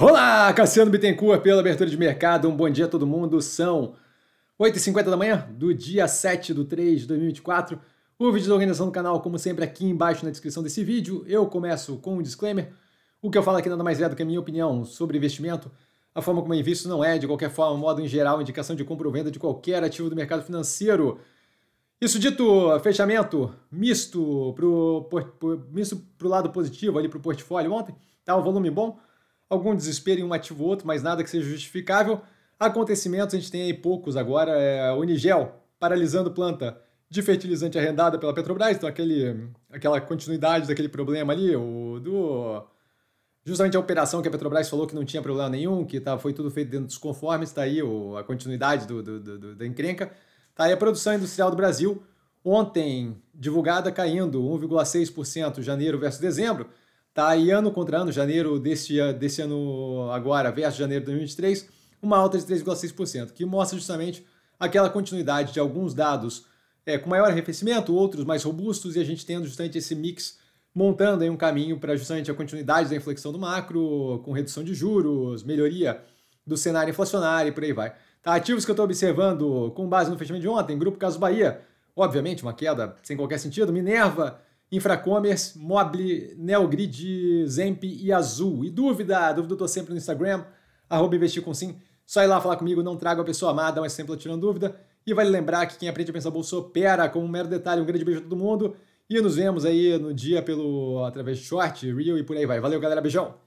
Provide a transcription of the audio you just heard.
Olá, Cassiano Bittencourt pela abertura de mercado. Um bom dia a todo mundo. São 8h50 da manhã do dia 7 de 3 de 2024. O vídeo da organização do canal, como sempre, aqui embaixo na descrição desse vídeo. Eu começo com um disclaimer. O que eu falo aqui nada mais é do que a minha opinião sobre investimento. A forma como eu invisto não é, de qualquer forma, modo em geral, indicação de compra ou venda de qualquer ativo do mercado financeiro. Isso dito, fechamento misto para o misto lado positivo ali para o portfólio ontem. Tá um volume bom algum desespero em um ativo ou outro, mas nada que seja justificável. Acontecimentos, a gente tem aí poucos agora, é Unigel paralisando planta de fertilizante arrendada pela Petrobras, então aquele, aquela continuidade daquele problema ali, o do justamente a operação que a Petrobras falou que não tinha problema nenhum, que tá, foi tudo feito dentro dos conformes, está aí o, a continuidade do, do, do, da encrenca. Está aí a produção industrial do Brasil, ontem divulgada caindo 1,6% janeiro versus dezembro. Tá? aí ano contra ano, janeiro deste, desse ano agora versus janeiro de 2023, uma alta de 3,6%, que mostra justamente aquela continuidade de alguns dados é, com maior arrefecimento, outros mais robustos, e a gente tendo justamente esse mix montando aí um caminho para justamente a continuidade da inflexão do macro, com redução de juros, melhoria do cenário inflacionário e por aí vai. Tá, ativos que eu estou observando com base no fechamento de ontem, Grupo Caso Bahia, obviamente uma queda sem qualquer sentido, Minerva Infracommerce, Mobile, Neogrid, Zemp e Azul. E dúvida? Dúvida eu tô sempre no Instagram, arroba investir com sim. Só ir lá falar comigo, não trago a pessoa amada, mas sempre tirando dúvida. E vale lembrar que quem aprende a pensar bolsa opera com um mero detalhe. Um grande beijo a todo mundo. E nos vemos aí no dia pelo através de short, real e por aí vai. Valeu, galera. Beijão.